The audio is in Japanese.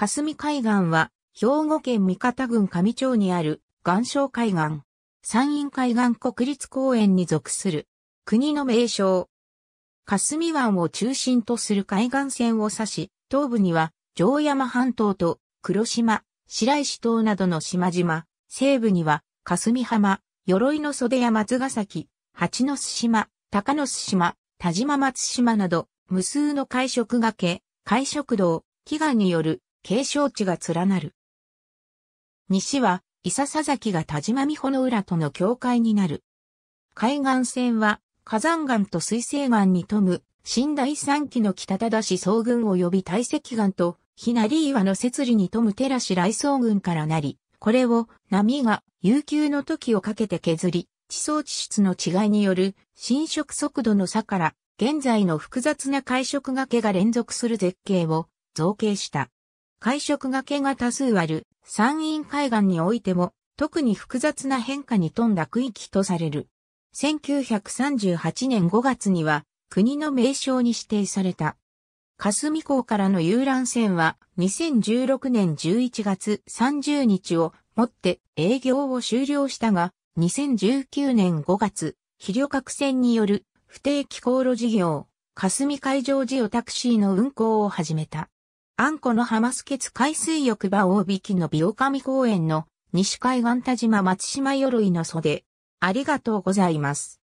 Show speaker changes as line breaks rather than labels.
霞海岸は、兵庫県三方郡上町にある、岩礁海岸。山陰海岸国立公園に属する、国の名称。霞湾を中心とする海岸線を指し、東部には、城山半島と、黒島、白石島などの島々、西部には、霞浜、鎧の袖や松ヶ崎、八の巣島、高の巣島、田島松島など、無数の海食崖、海食道、飢餓による景勝地が連なる。西は、伊佐佐崎が田島美穂の浦との境界になる。海岸線は、火山岩と水星岩に富む、新第三期の北忠氏総軍及び大石岩と、ひなり岩の摂理に富む寺氏来総軍からなり、これを波が悠久の時をかけて削り、地層地質の違いによる侵食速度の差から、現在の複雑な海食崖が連続する絶景を造形した。会食がけが多数ある山陰海岸においても特に複雑な変化に富んだ区域とされる。1938年5月には国の名称に指定された。霞港からの遊覧船は2016年11月30日をもって営業を終了したが、2019年5月、肥料核船による不定期航路事業、霞海上事業タクシーの運行を始めた。あんこの浜スケツ海水浴場大引の美岡公園の西海岸田島松島鎧の袖。ありがとうございます。